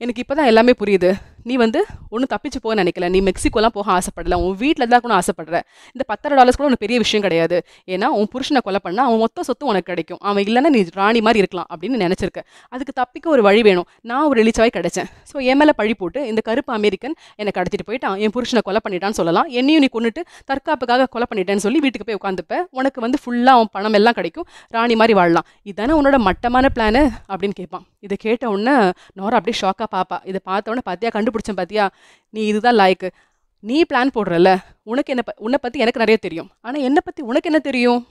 எனக்கு இப்போ தான் எல்லாமே புரியுது நீ வந்து ஒன்றும் தப்பிச்சு போக நினைக்கல நீ மெக்சிகோலாம் போக ஆசைப்படல உன் வீட்டில் தான் கூட ஆசைப்படுற இந்த பத்தரை டாலர்ஸ் கூட ஒன்று பெரிய விஷயம் கிடையாது ஏன்னா உன் புருஷனை கொலை பண்ணால் அவன் மொத்த சொத்து உனக்கு கிடைக்கும் அவன் இல்லைன்னா நீ ராணி மாதிரி இருக்கலாம் அப்படின்னு நினச்சிருக்க அதுக்கு தப்பிக்க ஒரு வழி வேணும் நான் ஒரு எழுச்சாவே கிடச்சேன் ஸோ என் மேலே பழி போட்டு இந்த கருப்பு அமெரிக்கன் என்னை கடத்திட்டு போயிட்டான் என் புருஷனை கொலை பண்ணிட்டான்னு சொல்லலாம் என்னையும் நீ கொண்டுட்டு தற்காப்புக்காக கொலை பண்ணிட்டேன்னு சொல்லி வீட்டுக்கு போய் உட்காந்துப்பேன் உனக்கு வந்து ஃபுல்லாக அவன் பணம் எல்லாம் கிடைக்கும் ராணி மாதிரி வாழலாம் இதானே உன்னோட மட்டமான பிளானு அப்படின்னு கேட்பான் இதை கேட்ட உடனே நோரா அப்படியே ஷாக்காக பார்ப்பா இதை பார்த்த உடனே பார்த்தியா கண்டுபிடி கண்டுபிடிச்சேன் பார்த்தியா நீ இதுதான் லாய்க்கு நீ பிளான் போடுறல உனக்கு என்ன உன்னை பற்றி எனக்கு நிறைய தெரியும் ஆனால் என்னை பற்றி உனக்கு என்ன தெரியும்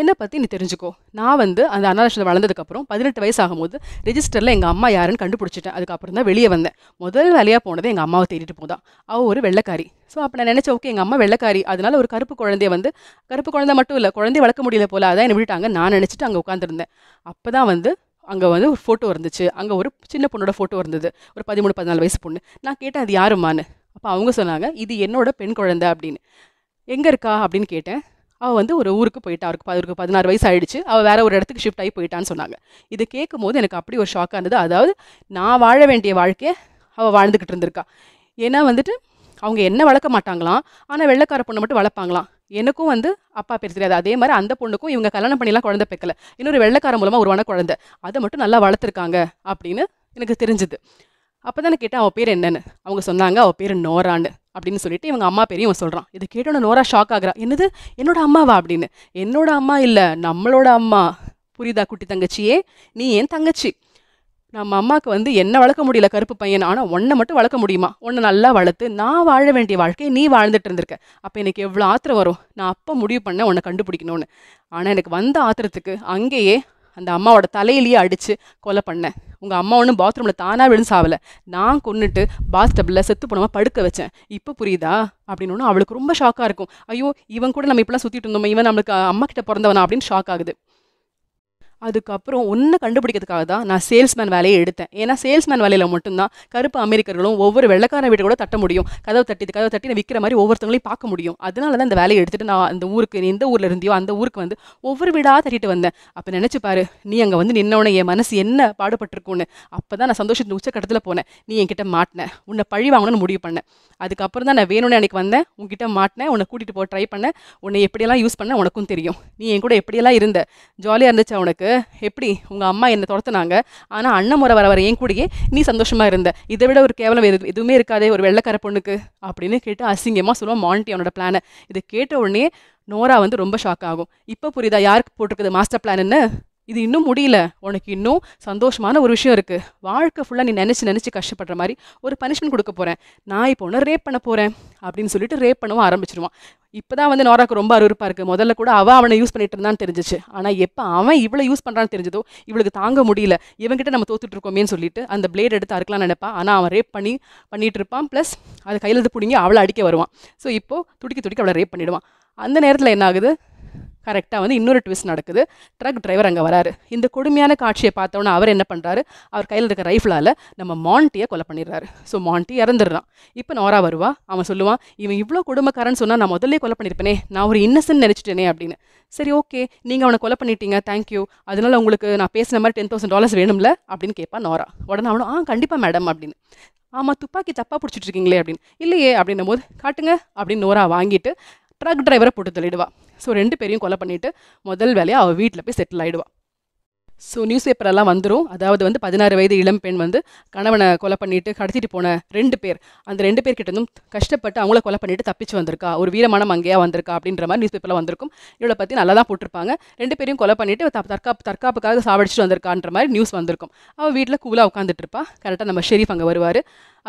என்னை பற்றி நீ தெரிஞ்சுக்கோ நான் வந்து அந்த அனாராஷ்டிரத்தில் வளர்ந்ததுக்கப்புறம் பதினெட்டு வயசு ஆகும்போது ரெஜிஸ்டரில் எங்கள் அம்மா யாருன்னு கண்டுபிடிச்சிட்டேன் அதுக்கப்புறம் தான் வெளியே வந்தேன் முதல் வேலையாக போனது எங்கள் அம்மாவை தேடிட்டு போதான் அவள் ஒரு வெள்ளக்காரி ஸோ அப்போ நான் நினச்ச ஓகே எங்கள் அம்மா வெள்ளக்காரி அதனால் ஒரு கருப்பு குழந்தைய வந்து கருப்பு குழந்தை மட்டும் இல்லை குழந்தைய வளர்க்க முடியல போல அதான் என்ன விட்டுட்டாங்க நான் நினச்சிட்டு அங்கே உட்காந்துருந்தேன் அப்போ தான் வந்து அங்கே வந்து ஒரு ஃபோட்டோ இருந்துச்சு அங்கே ஒரு சின்ன பொண்ணோட ஃபோட்டோ இருந்தது ஒரு பதிமூணு பதினாலு வயசு பொண்ணு நான் கேட்டேன் அது யாருமான்னு அப்போ அவங்க சொன்னாங்க இது என்னோட பெண் குழந்தை அப்படின்னு எங்கே இருக்கா அப்படின்னு கேட்டேன் அவள் வந்து ஒரு ஊருக்கு போயிட்டா அவருக்கு அவருக்கு பதினாறு வயசு ஆகிடுச்சு அவள் வேற ஒரு இடத்துக்கு ஷிஃப்ட் ஆகி போயிட்டான்னு சொன்னாங்க இது கேட்கும் போது எனக்கு அப்படி ஒரு ஷாக்காக இருந்தது அதாவது நான் வாழ வேண்டிய வாழ்க்கையை அவள் வாழ்ந்துக்கிட்டு இருந்திருக்கா ஏன்னா வந்துட்டு அவங்க என்ன வளர்க்க மாட்டாங்களாம் ஆனால் வெள்ளைக்கார பொண்ணை மட்டும் வளர்ப்பாங்களாம் எனக்கும் வந்து அப்பா பேர் தெரியாது அதே மாதிரி அந்த பொண்ணுக்கும் இவங்க கல்யாணம் பண்ணிலாம் குழந்தை பெக்கல இன்னொரு வெள்ளக்காரன் மூலமாக உருவான குழந்தை அதை மட்டும் நல்லா வளர்த்துருக்காங்க அப்படின்னு எனக்கு தெரிஞ்சுது அப்போ தான் கேட்டேன் அவள் பேர் என்னன்னு அவங்க சொன்னாங்க அவள் பேர் நோரான்னு அப்படின்னு சொல்லிட்டு இவங்க அம்மா பேரையும் இவன் சொல்கிறான் இதை கேட்டோன்னு நோரா ஷாக் ஆகிறா என்னது என்னோட அம்மாவா அப்படின்னு என்னோட அம்மா இல்லை நம்மளோட அம்மா புரியுதா குட்டி தங்கச்சியே நீ ஏன் தங்கச்சி நம்ம அம்மாவுக்கு வந்து என்ன வளர்க்க முடியல கருப்பு பையன் ஆனால் ஒன்றை மட்டும் வளர்க்க முடியுமா ஒன்று நல்லா வளர்த்து நான் வாழ வேண்டிய வாழ்க்கையை நீ வாழ்ந்துட்டு இருந்திருக்க அப்போ எனக்கு எவ்வளோ ஆத்திரம் வரும் நான் அப்போ முடிவு பண்ண உன்னை கண்டுபிடிக்கணும்னு ஆனால் எனக்கு வந்த ஆத்திரத்துக்கு அங்கேயே அந்த அம்மாவோட தலையிலேயே அடித்து கொலை பண்ணேன் உங்கள் அம்மா ஒன்றும் பாத்ரூமில் தானாக விழுந்து சாவலை நான் கொண்டுட்டு பாத் டப்பில் செத்து போனவன் படுக்க வச்சேன் இப்போ புரியுதா அப்படின்னு அவளுக்கு ரொம்ப ஷாக்காக இருக்கும் ஐயோ இவன் கூட நம்ம இப்பெல்லாம் சுற்றிட்டு இருந்தோம் இவன் நம்மளுக்கு அம்மா கிட்ட பிறந்தவனா அப்படின்னு ஷாக் ஆகுது அதுக்கப்புறம் ஒன்று கண்டுபிடிக்கிறதுக்காக தான் நான் சேல்ஸ்மேன் வேலையை எடுத்தேன் ஏன்னா சேல்ஸ்மேன் வேலையில் மட்டும்தான் கருப்பு அமெரிக்கர்களும் ஒவ்வொரு வெள்ளக்கார வீட்டை கூட தட்ட முடியும் கதவை தட்டி கதவு தட்டி நான் விற்கிற மாதிரி ஒவ்வொருத்தங்களையும் பார்க்க முடியும் அதனால தான் இந்த வேலையை எடுத்துகிட்டு நான் அந்த ஊருக்கு எந்த ஊரில் இருந்தியோ அந்த ஊருக்கு வந்து ஒவ்வொரு வீடாக தட்டிட்டு வந்தேன் அப்போ நினச்சி பாரு நீ அங்கே வந்து நின்னவனே என் மனசு என்ன பாடுபட்டிருக்குன்னு அப்போ தான் நான் சந்தோஷத்தின் உச்சக்கட்டத்தில் போனேன் நீ என்கிட்ட மாட்டினேன் உன்னை பழி வாங்கணும்னு முடிவு பண்ணேன் அதுக்கப்புறம் தான் நான் வேணும்னு எனக்கு வந்தேன் உங்ககிட்ட மாட்டினேன் உன்னை கூட்டிகிட்டு போக ட்ரை பண்ணேன் உன்னை எப்படியெல்லாம் யூஸ் பண்ண உனக்கும் தெரியும் நீ என் கூட எப்படியெல்லாம் இருந்த ஜாலியாக இருந்துச்சு உனக்கு எனக்கு எப்படி உங்கள் அம்மா என்னை துரத்துனாங்க ஆனால் அண்ணன் முறை வர வர என் கூடயே நீ சந்தோஷமாக இருந்த இதை விட ஒரு கேவலம் எது எதுவுமே இருக்காதே ஒரு வெள்ளைக்கார பொண்ணுக்கு அப்படின்னு கேட்டு அசிங்கமாக சொல்லுவோம் மாண்டி அவனோட பிளானை இதை கேட்ட உடனே நோரா வந்து ரொம்ப ஷாக் ஆகும் இப்போ புரியுதா யாருக்கு போட்டிருக்குது மாஸ்டர் என்ன இது இன்னும் முடியல உனக்கு இன்னும் சந்தோஷமான ஒரு விஷயம் இருக்குது வாழ்க்கை ஃபுல்லாக நீ நினச்சி நினச்சி கஷ்டப்படுற மாதிரி ஒரு பனிஷ்மெண்ட் கொடுக்க போகிறேன் நான் இப்போ ஒன்று ரேப் பண்ண போகிறேன் அப்படின்னு சொல்லிட்டு ரேப் பண்ணவும் ஆரம்பிச்சிருவான் இப்போ தான் வந்து நோராக்கு ரொம்ப அருவருப்பாக இருக்குது முதல்ல கூட அவன் அவனை யூஸ் பண்ணிட்டு இருந்தான்னு தெரிஞ்சிச்சு ஆனால் எப்போ அவன் இவ்வளோ யூஸ் பண்ணுறான்னு தெரிஞ்சதோ இவளுக்கு தாங்க முடியல இவங்கிட்ட நம்ம தோத்துட்டு இருக்கோமேனு சொல்லிட்டு அந்த பிளேட் எடுத்து அறுக்கலாம் நினைப்பான் ஆனால் அவன் ரேப் பண்ணி பண்ணிட்டு இருப்பான் ப்ளஸ் அது கையில் பிடிங்கி அவளை அடிக்க வருவான் ஸோ இப்போது துடிக்க துடிக்க அவளை ரேப் பண்ணிவிடுவான் அந்த நேரத்தில் என்ன ஆகுது கரெக்டாக வந்து இன்னொரு ட்விஸ்ட் நடக்குது ட்ரக் டிரைவர் அங்கே வராரு இந்த கொடுமையான காட்சியை பார்த்தோன்னே அவர் என்ன பண்ணுறாரு அவர் கையில் இருக்க ரைஃபிளால் நம்ம மாண்டியை கொலை பண்ணிடுறாரு ஸோ மாண்டி இறந்துடுறான் இப்போ நோரா வருவா அவன் சொல்லுவான் இவன் இவ்வளோ குடும்பக்காரன் சொன்னால் நான் முதல்ல கொலை பண்ணியிருப்பேனே நான் ஒரு இன்னசென்ட் நினச்சிட்டேனே அப்படின்னு சரி ஓகே நீங்கள் அவனை கொலை பண்ணிட்டீங்க தேங்க்யூ அதனால உங்களுக்கு நான் பேசின மாதிரி டென் தௌசண்ட் டாலர்ஸ் வேணும்ல அப்படின்னு கேட்பான் நோரா உடனே அவனும் ஆ கண்டிப்பாக மேடம் அப்படின்னு ஆமாம் துப்பாக்கி தப்பாக பிடிச்சிட்டு இருக்கீங்களே அப்படின்னு இல்லையே அப்படின்னும் போது காட்டுங்க அப்படின்னு நோரா வாங்கிட்டு ட்ரக் டிரைவரை போட்டு தள்ளிடுவா ஸோ ரெண்டு பேரையும் கொலை பண்ணிவிட்டு முதல் வேலையை அவள் வீட்டில் போய் செட்டில் ஆகிடுவாள் ஸோ நியூஸ் பேப்பரெல்லாம் வந்துடும் அதாவது வந்து பதினாறு வயது இளம் பெண் வந்து கணவனை கொலை பண்ணிட்டு கடத்திட்டு போன ரெண்டு பேர் அந்த ரெண்டு பேர்கிட்ட இருந்தும் கஷ்டப்பட்டு அவங்கள கொலை பண்ணிட்டு தப்பிச்சு வந்திருக்கா ஒரு வீரமான மங்கையாக வந்திருக்கா அப்படின்ற மாதிரி நியூஸ் பேப்பரில் வந்திருக்கும் இவளை பற்றி நல்லா தான் போட்டிருப்பாங்க ரெண்டு பேரையும் கொலை பண்ணிவிட்டு தற்காப்பு தற்காப்புக்காக சாவடிச்சுட்டு வந்திருக்கான்ற மாதிரி நியூஸ் வந்திருக்கும் அவள் வீட்டில் கூலாக உட்காந்துட்டு இருப்பா கரெக்டாக நம்ம ஷெரீஃப் அங்கே வருவார்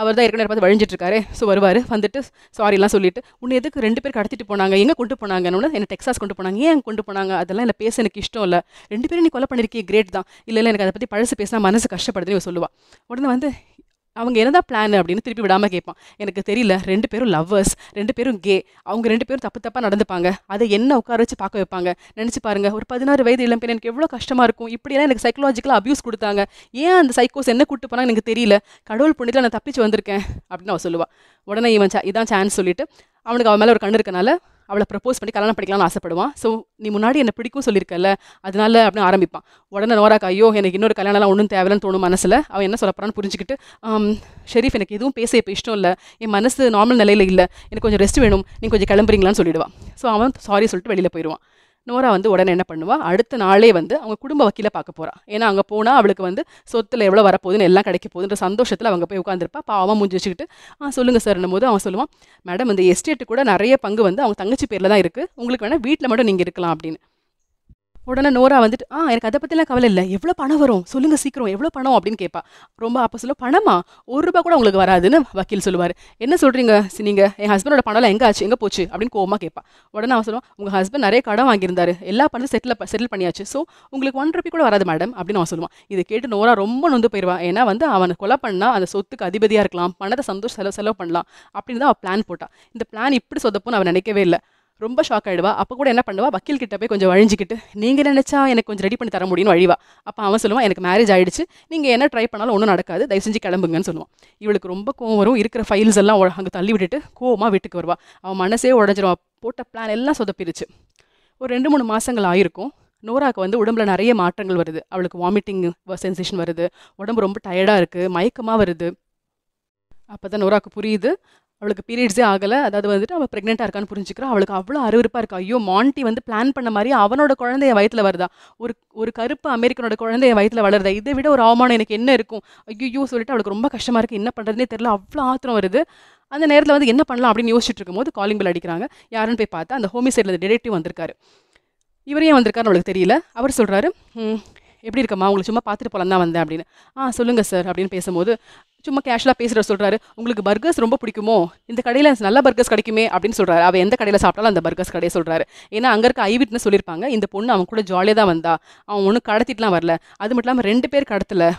அவர் தான் ஏற்கனவே பார்த்து வழிஞ்சிட்ருக்காரு ஸோ வருவார் வந்துட்டு சாரிலாம் சொல்லிட்டு உன்னை எதுக்கு ரெண்டு பேர் கடத்திட்டு போனாங்க எங்கே கொண்டு போனாங்கன்னு என்ன டெக்ஸாஸ் கொண்டு போனாங்க ஏன் கொண்டு போனாங்க அதெல்லாம் இல்லை பேச எனக்கு இஷ்டம் இல்லை ரெண்டு பேரும் நீ கொலை பண்ணிருக்கீ கிரேட் தான் இல்லை இல்லை எனக்கு அதை பற்றி பழசு பேசினா மனசு கஷ்டப்படுதுன்னு சொல்லுவாள் உடனே வந்து அவங்க என்னதான் பிளான் அப்படின்னு திருப்பி விடாமல் கேட்பான் எனக்கு தெரியல ரெண்டு பேரும் லவ்வர்ஸ் ரெண்டு பேரும் கே அவங்க ரெண்டு பேரும் தப்பு தப்பாக நடந்துப்பாங்க அதை என்ன உட்கார வச்சு பார்க்க வைப்பாங்க நினச்சி பாருங்கள் ஒரு பதினாறு வயது இளம் பெண் எனக்கு எவ்வளோ கஷ்டமாக இருக்கும் இப்படியெல்லாம் எனக்கு சைக்கலாஜிக்கலாக அப்யூஸ் கொடுத்தாங்க ஏன் அந்த சைக்கோஸ் என்ன கூட்டு போனாங்க எனக்கு தெரியல கடவுள் புண்ணியத்தில் நான் தப்பிச்சு வந்திருக்கேன் அப்படின்னு அவன் சொல்லுவாள் உடனே இவன் இதான் சான்ஸ் சொல்லிட்டு அவனுக்கு அவன் மேலே ஒரு கண்ணு இருக்கனால அவளை ப்ரப்போஸ் பண்ணி கல்யாணம் படிக்கலாம்னு ஆசைப்படுவான் ஸோ நீ முன்னாடி என்னை பிடிக்கும் சொல்லியிருக்கல அதனால அப்படின்னு ஆரம்பிப்பான் உடனே நோராக ஐயோ எனக்கு இன்னொரு கல்யாணம்லாம் ஒன்றும் தேவையில்லைன்னு தோணும் மனசில் அவன் என்ன சொல்ல புரிஞ்சுக்கிட்டு ஷெரீஃப் எனக்கு எதுவும் பேச இப்போ இஷ்டம் இல்லை என் மனசு நார்மல் நிலையில் இல்லை எனக்கு கொஞ்சம் ரெஸ்ட் வேணும் நீ கொஞ்சம் கிளம்புறீங்களான்னு சொல்லிடுவான் ஸோ அவன் சாரி சொல்லிட்டு வெளியில் போயிடுவான் நோரா வந்து உடனே என்ன பண்ணுவாள் அடுத்த நாளே வந்து அவங்க குடும்ப வக்கீல பார்க்க போகிறான் ஏன்னா அங்கே போனால் அவளுக்கு வந்து சொத்தில் எவ்வளோ வரப்போகுதுன்னு எல்லாம் கிடைக்க போகுதுன்ற சந்தோஷத்தில் அவங்க போய் உட்காந்துருப்பா பாவமாக முடிஞ்சு வச்சுக்கிட்டு ஆ சொல்லுங்கள் சார்னும் போது அவன் சொல்லுவான் மேடம் இந்த எஸ்டேட்டு கூட நிறைய பங்கு வந்து அவங்க தங்கச்சி பேரில் தான் இருக்குது உங்களுக்கு வேணால் வீட்டில் மட்டும் நீங்கள் இருக்கலாம் அப்படின்னு உடனே நோரா வந்துட்டு ஆ எனக்கு அதை பற்றிலாம் கவலை இல்லை எவ்வளோ பணம் வரும் சொல்லுங்கள் சீக்கிரம் எவ்வளோ பணம் அப்படின்னு கேட்பா ரொம்ப அப்போ சொல்ல பணமா ஒரு ரூபா கூட உங்களுக்கு வராதுன்னு வக்கீல் சொல்லுவார் என்ன சொல்கிறீங்க நீங்கள் என் ஹஸ்பண்டோட பணம்லாம் எங்கே ஆச்சு எங்கே போச்சு அப்படின்னு கோவமாக கேட்பா உடனே அவன் சொல்லுவான் உங்கள் ஹஸ்பண்ட் நிறைய கடன் வாங்கியிருந்தாரு எல்லா பணம் செட்டில் செட்டில் பண்ணியாச்சு ஸோ உங்களுக்கு ஒன் ருபி கூட வராது மேடம் அப்படின்னு அவன் சொல்லுவான் இதை கேட்டு நோரா ரொம்ப நொந்து போயிடுவான் ஏன்னா வந்து அவனை கொலை பண்ணால் அந்த சொத்துக்கு அதிபதியாக இருக்கலாம் பணத்தை சந்தோஷம் செலவு செலவு பண்ணலாம் அப்படின்னு தான் அவன் பிளான் போட்டான் இந்த பிளான் இப்படி சொதப்போன்னு அவன் நினைக்கவே இல்லை ரொம்ப ஷாக் ஆகிடுவா அப்போ கூட என்ன பண்ணுவா வக்கீல் கிட்ட போய் கொஞ்சம் வழிஞ்சிக்கிட்டு நீங்கள் நினச்சா எனக்கு கொஞ்சம் ரெடி பண்ணி தர முடியும்னு வழிவா அப்போ அவன் சொல்லுவான் எனக்கு மேரேஜ் ஆகிடுச்சு நீங்கள் என்ன ட்ரை பண்ணாலும் ஒன்றும் நடக்காது தயவு செஞ்சு கிளம்புங்கன்னு சொல்லுவான் இவளுக்கு ரொம்ப கோவம் வரும் இருக்கிற ஃபைல்ஸ் எல்லாம் அங்கே தள்ளி விட்டுட்டு கோவமாக வீட்டுக்கு வருவா அவன் மனசே உடஞ்சிருவான் போட்ட பிளான் எல்லாம் சொதப்பிடுச்சு ஒரு ரெண்டு மூணு மாதங்கள் ஆயிருக்கும் நோராக்கு வந்து உடம்புல நிறைய மாற்றங்கள் வருது அவளுக்கு வாமிட்டிங் சென்சேஷன் வருது உடம்பு ரொம்ப டயர்டாக இருக்குது மயக்கமாக வருது அப்போ தான் நோராக்கு புரியுது அவளுக்கு பீரியட்ஸே ஆகலை அதாவது வந்துட்டு அவள் ப்ரெக்னெண்ட்டாக இருக்கான்னு புரிஞ்சுக்கிறா அவளுக்கு அவ்வளோ அறிவிப்பாக இருக்கா ஐயோ மாண்டி வந்து பிளான் பண்ண மாதிரி அவனோட குழந்தைய வயத்தில் வருதா ஒரு ஒரு கருப்பு அமெரிக்கனோட குழந்தைய வயத்தில் வளருதா இதை விட ஒரு அவமானம் எனக்கு என்ன இருக்கும் ஐயோ சொல்லிட்டு அவளுக்கு ரொம்ப கஷ்டமாக இருக்குது என்ன பண்ணுறதுனே தெரில அவ்வளோ ஆத்திரம் வருது அந்த நேரத்தில் வந்து என்ன பண்ணலாம் அப்படின்னு யோசிச்சுட்டு இருக்கும்போது காலிங் பில் அடிக்கிறாங்க யாருன்னு போய் பார்த்தா அந்த ஹோமிசைடில் டிடெக்டிவ் வந்திருக்காரு இவரையும் வந்திருக்காருன்னு அவளுக்கு தெரியல அவர் சொல்கிறாரு எப்படி இருக்கம்மா உங்களுக்கு சும்மா பார்த்துட்டு போலாம் தான் வந்தேன் அப்படின்னு ஆ சொல்லுங்கள் சார் அப்படின்னு பேசும்போது சும்மா கேஷுவலாக பேசுகிற சொல்கிறாரு உங்களுக்கு பர்கர்ஸ் ரொம்ப பிடிக்குமோ இந்த கடையில் நல்ல பர்கர்ஸ் கிடைக்குமே அப்படின்னு சொல்கிறாரு அவள் எந்த கடையில் சாப்பிட்டாலும் அந்த பர்கர்ஸ் கடையை சொல்கிறாரு ஏன்னா அங்கே இருக்க ஐவிட்னு சொல்லியிருப்பாங்க இந்த பொண்ணு அவன் கூட ஜாலியாக தான் வந்தா அவன் ஒன்றும் கடத்திட்டுலாம் வரல அது மட்டும் இல்லாமல் ரெண்டு பேர் கடத்தலை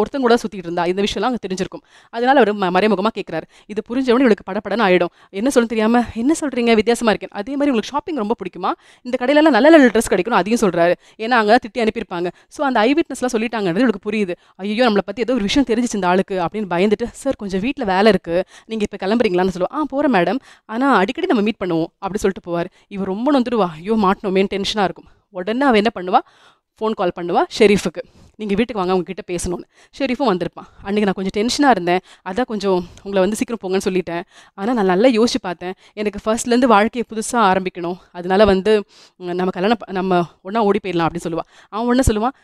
ஒருத்தன் கூட சுற்றிட்டு இருந்தா இந்த விஷயம்லாம் அங்கே தெரிஞ்சிருக்கும் அதனால அவர் மறைமுகமாக கேட்குறாரு இது புரிஞ்சவொடனே இவளுக்கு படப்படன்னு ஆகிடும் என்ன சொல்ல தெரியாமல் என்ன சொல்கிறீங்க வித்தியாசமாக இருக்கேன் அதே மாதிரி உங்களுக்கு ஷாப்பிங் ரொம்ப பிடிக்குமா இந்த கடையிலலாம் நல்ல நல்ல ட்ரெஸ் கிடைக்கணும் அதையும் சொல்கிறாரு ஏன்னா அங்கே திட்டி அனுப்பியிருப்பாங்க ஸோ அந்த ஐ விட்னஸ்லாம் சொல்லிட்டாங்கன்றது இவளுக்கு புரியுது ஐயோ நம்மளை பற்றி ஏதோ ஒரு விஷயம் தெரிஞ்சிச்சு இந்த ஆளுக்கு அப்படின்னு பயந்துட்டு சார் கொஞ்சம் வீட்டில் வேலை இருக்குது நீங்கள் இப்போ கிளம்புறீங்களான்னு சொல்லுவோம் ஆ போகிறேன் மேடம் ஆனால் அடிக்கடி நம்ம மீட் பண்ணுவோம் அப்படி சொல்லிட்டு போவார் இவர் ரொம்ப நொந்துடுவா ஐயோ மெயின் டென்ஷனாக இருக்கும் உடனே அவன் என்ன பண்ணுவாள் ஃபோன் கால் பண்ணுவாள் ஷெரீஃபுக்கு நீங்கள் வீட்டுக்கு வாங்க உங்ககிட்ட பேசணும்னு ஷெரீஃபும் வந்திருப்பான் அன்றைக்கி நான் கொஞ்சம் டென்ஷனாக இருந்தேன் அதான் கொஞ்சம் உங்களை வந்து சீக்கிரம் போங்கன்னு சொல்லிட்டேன் ஆனால் நான் நல்லா யோசிச்சு பார்த்தேன் எனக்கு ஃபர்ஸ்ட்லேருந்து வாழ்க்கையை புதுசாக ஆரம்பிக்கணும் அதனால் வந்து நம்ம கல்யாணம் நம்ம ஒன்றா ஓடி போயிடலாம் அப்படின்னு சொல்லுவாள் அவன் ஒன்று சொல்லுவான்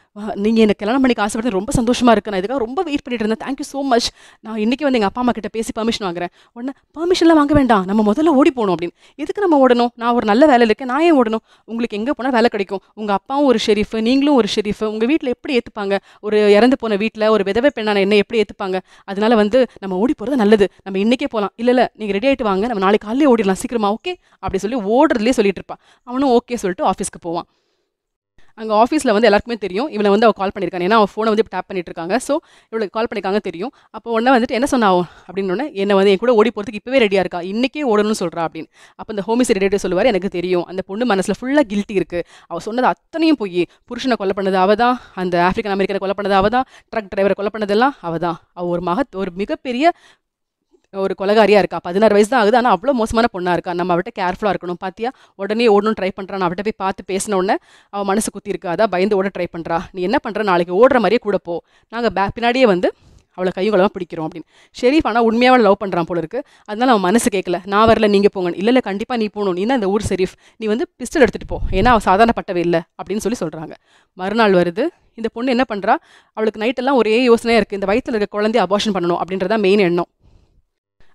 நீங்கள் எனக்கு கல்யாணம் பண்ணிக்க ஆசைப்படுறது ரொம்ப சந்தோஷமாக இருக்கு நான் இதுக்காக ரொம்ப வெயிட் பண்ணிட்டு இருந்தேன் தேங்க்யூ ஸோ மச் நான் இன்றைக்கி வந்து எங்கள் அப்பா அம்மா கிட்ட பேசி பர்மிஷன் வாங்குறேன் உடனே பர்மிஷன்லாம் வாங்க வேண்டாம் நம்ம முதல்ல ஓடி போகணும் அப்படின்னு எதுக்கு நம்ம ஓடணும் நான் ஒரு நல்ல வேலை இருக்கேன் நான் ஏன் ஓடணும் உங்களுக்கு எங்கே போனால் வேலை கிடைக்கும் உங்கள் அப்பாவும் ஒரு ஷெரீஃபு நீங்களும் ஒரு ஷெரீஃபு உங்கள் வீட்டில் எப்படி ஏற்று ஏற்றுப்பாங்க ஒரு இறந்து போன வீட்டில் ஒரு விதவை பெண்ணான என்ன எப்படி ஏற்றுப்பாங்க அதனால வந்து நம்ம ஓடி போகிறது நல்லது நம்ம இன்றைக்கே போகலாம் இல்லை இல்லை நீங்கள் ரெடி ஆகிட்டு வாங்க நம்ம நாளைக்கு காலையிலே ஓடிடலாம் சீக்கிரமா ஓகே அப்படி சொல்லி ஓடுறதுலேயே சொல்லிட்டு இருப்பான் அவனும் ஓகே சொல்லிட்டு ஆஃபீஸ்க்கு போவான் அங்கே ஆஃபீஸில் வந்து எல்லாருக்குமே தெரியும் இவளை வந்து அவள் கால் பண்ணியிருக்காங்க ஏன்னா அவள் ஃபோனை வந்து டேப் பண்ணிட்டு இருக்காங்க ஸோ இவளுக்கு கால் பண்ணியிருக்காங்க தெரியும் அப்போ உடனே வந்துட்டு என்ன சொன்னாவும் அப்படின்னு என்னை வந்து என் கூட ஓடி போகிறதுக்கு இப்போவே ரெடியாக இருக்கா இன்றைக்கே ஓடணும்னு சொல்கிறா அப்படின்னு அப்போ இந்த ஹோமிஸ் ரெடியாக சொல்லுவார் எனக்கு தெரியும் அந்த பொண்ணு மனசில் ஃபுல்லாக கில்ட்டி இருக்குது அவள் சொன்னது அத்தனையும் போய் புருஷனை கொலை பண்ணது அவள் தான் அந்த ஆஃப்ரிக்கன் அமெரிக்கனை கொலை பண்ணது அவள் தான் ட்ரக் டிரைவரை கொலை பண்ணதெல்லாம் அவள் தான் அவள் ஒரு மகத் ஒரு மிகப்பெரிய ஒரு கொலகாரியாக இருக்கா பதினாறு வயசு தான் ஆகுது ஆனால் அவ்வளோ மோசமான பொண்ணாக இருக்கா நம்ம அவட்ட கேர்ஃபுல்லாக இருக்கணும் பார்த்தியா உடனே ஓடணும் ட்ரை பண்ணுறான் அவட்ட போய் பார்த்து பேசின உடனே அவள் மனசு குத்தி இருக்கா அதான் பயந்து ஓட ட்ரை பண்ணுறா நீ என்ன பண்ணுற நாளைக்கு ஓடுற மாதிரியே கூட போ நாங்கள் பே பின்னாடியே வந்து அவளை கையுகளமாக பிடிக்கிறோம் அப்படின்னு ஷெரீஃப் ஆனால் உண்மையாக லவ் பண்ணுறான் போல இருக்குது அதனால அவன் மனசு கேட்கல நான் வரல நீங்கள் போங்க இல்லை இல்லை கண்டிப்பாக நீ போகணும் நீ தான் இந்த ஊர் ஷெரீஃப் நீ வந்து பிஸ்டல் எடுத்துகிட்டு போ ஏன்னா அவள் சாதாரணப்பட்டவே இல்லை அப்படின்னு சொல்லி சொல்கிறாங்க மறுநாள் வருது இந்த பொண்ணு என்ன பண்ணுறா அவளுக்கு நைட்டெல்லாம் ஒரே யோசனையாக இருக்குது இந்த வயிற்றில் இருக்க குழந்தைய அபார்ஷன் பண்ணணும் அப்படின்றதான் மெயின் எண்ணம்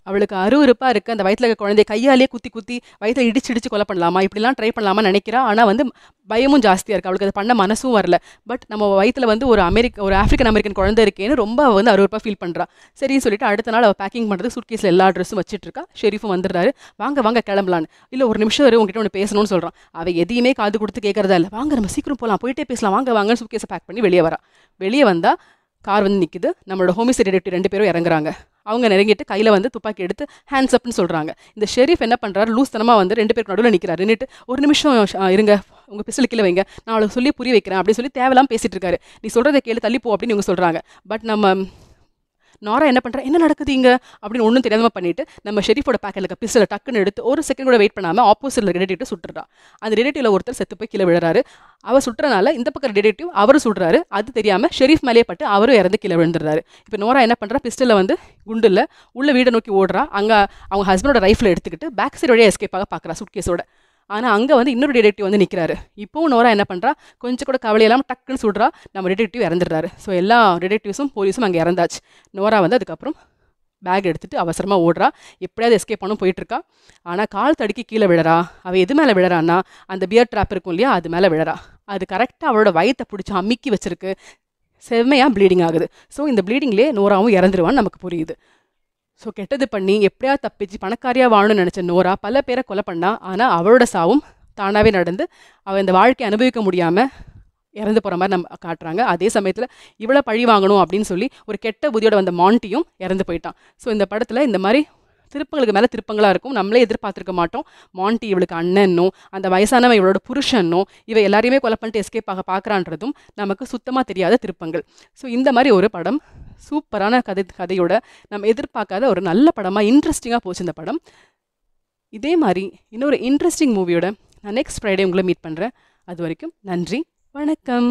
அவளுக்கு அருவறுப்பாக இருக்குது அந்த வயிற்றில் இருக்க குழந்தைய கையாலே குத்தி குத்தி வயிற்றில் இடிச்சு இடிச்சு கொலை பண்ணலாமா இப்படிலாம் ட்ரை பண்ணலாமா நினைக்கிறா ஆனால் வந்து பயமும் ஜாஸ்தியாக இருக்குது அவளுக்கு அது பண்ண மனசும் வரல பட் நம்ம வயிற்றில் வந்து ஒரு அமெரிக்க ஒரு ஆஃப்ரிக்கன் அமெரிக்கன் குழந்தை இருக்கேன்னு ரொம்ப வந்து அருவறுப்பாக ஃபீல் பண்ணுறா சரின்னு சொல்லிட்டு அடுத்த நாள் அவள் பேக்கிங் பண்ணுறது சுட்கேஸில் எல்லா ட்ரெஸ்ஸும் வச்சுட்டு இருக்கா ஷெரீஃபும் வந்துடுறாரு வாங்க வாங்க கிளம்பலான்னு இல்லை ஒரு நிமிஷம் வரை உங்ககிட்ட ஒன்று பேசணும்னு சொல்கிறான் அவள் எதையுமே காது கொடுத்து கேட்குறதா இல்லை வாங்க நம்ம சீக்கிரம் போகலாம் போயிட்டே பேசலாம் வாங்க வாங்கன்னு சுட்கேஸை பேக் பண்ணி வெளியே வரான் வெளியே வந்தால் கார் வந்து நிற்குது நம்மளோட ஹோமிசைட் டிடெக்டிவ் ரெண்டு பேரும் இறங்குறாங்க அவங்க நெருங்கிட்டு கையில் வந்து துப்பாக்கி எடுத்து ஹேண்ட்ஸ் அப்னு சொல்கிறாங்க இந்த ஷெரீஃப் என்ன பண்ணுறாரு லூஸ்தனமாக வந்து ரெண்டு பேருக்கு நடுவில் நிற்கிறாரு நின்றுட்டு ஒரு நிமிஷம் இருங்க உங்கள் பிசில் கீழே வைங்க நான் அவளுக்கு சொல்லி புரிய வைக்கிறேன் அப்படின்னு சொல்லி தேவையில்லாமல் பேசிகிட்டு இருக்காரு நீ சொல்கிறத கேளு தள்ளிப்போ அப்படின்னு இவங்க சொல்கிறாங்க பட் நம்ம நாரா என்ன பண்ணுறா என்ன நடக்குது அப்படின்னு ஒன்றும் தெரியாமல் பண்ணிட்டு நம்ம ஷெரீஃபோட பேக்கெட்ல இருக்க டக்குன்னு எடுத்து ஒரு செகண்ட் கூட வெயிட் பண்ணாமல் ஆப்போசிட்டில் ரிலேட்டிவ் சுட்டுறா அந்த ரிலேட்டிவ்ல ஒருத்தர் செத்து போய் கீழே விழுறாரு அவர் சுட்டுறனால இந்த பக்கம் ரிலேட்டிவ் அவர் சுடுறாரு அது தெரியாமல் ஷெரீஃப் மேலேயே பட்டு அவரும் இறந்து கீழே விழுந்துறாரு இப்போ நோரா என்ன பண்ணுறா பிஸ்டலில் வந்து குண்டில் உள்ள வீடை நோக்கி ஓடுறா அங்கே அவங்க ஹஸ்பண்டோட ரைஃபில் எடுத்துக்கிட்டு பேக் சைடு வழியாக எஸ்கேப்பாக பார்க்குறா சுட்கேஸோட ஆனால் அங்கே வந்து இன்னொரு டிடெக்டிவ் வந்து நிற்கிறாரு இப்போவும் நோரா என்ன பண்ணுறா கொஞ்சம் கூட கவலை இல்லாமல் டக்குன்னு சொல்கிறா நம்ம டிடெக்டிவ் இறந்துடுறாரு ஸோ எல்லா டிடெக்டிவ்ஸும் போலீஸும் அங்கே இறந்தாச்சு நோரா வந்து அதுக்கப்புறம் பேக் எடுத்துகிட்டு அவசரமாக ஓடுறா எப்படியாவது எஸ்கேப் பண்ணும் போயிட்டுருக்கா ஆனால் கால் தடுக்கி கீழே விழறா அவள் எது மேலே விழறான்னா அந்த பியர் ட்ராப் இருக்கும் இல்லையா அது மேலே விழறா அது கரெக்டாக அவளோட வயத்தை பிடிச்சி அமுக்கி வச்சிருக்கு செம்மையாக ப்ளீடிங் ஆகுது ஸோ இந்த ப்ளீடிங்லேயே நூறாவும் இறந்துருவான்னு நமக்கு புரியுது ஸோ கெட்டது பண்ணி எப்படியா தப்பிச்சு பணக்காரியாக வாழணும்னு நினச்ச நோரா பல பேரை கொலை பண்ணா ஆனால் அவளோட சாவும் தானாகவே நடந்து அவள் இந்த வாழ்க்கையை அனுபவிக்க முடியாமல் இறந்து போகிற மாதிரி நம்ம காட்டுறாங்க அதே சமயத்தில் இவ்வளோ பழி வாங்கணும் அப்படின்னு சொல்லி ஒரு கெட்ட புதியோட வந்த மாண்டியும் இறந்து போயிட்டான் ஸோ இந்த படத்தில் இந்த மாதிரி திருப்பங்களுக்கு மேலே திருப்பங்களாக இருக்கும் நம்மளே எதிர்பார்த்துருக்க மாட்டோம் மாண்டி இவளுக்கு அண்ணன்னும் அந்த வயசானவன் இவளோட புருஷன்னும் இவ எல்லாரையுமே கொலை பண்ணிட்டு எஸ்கேப் ஆக பார்க்குறான்றதும் நமக்கு சுத்தமாக தெரியாத திருப்பங்கள் ஸோ இந்த மாதிரி ஒரு படம் சூப்பரான கதை கதையோட நம்ம எதிர்பார்க்காத ஒரு நல்ல படமாக இன்ட்ரெஸ்டிங்காக போச்சு இந்த படம் இதே மாதிரி இன்னொரு இன்ட்ரெஸ்டிங் மூவியோட நான் நெக்ஸ்ட் ஃப்ரைடே உங்களை மீட் பண்ணுறேன் அது வரைக்கும் நன்றி வணக்கம்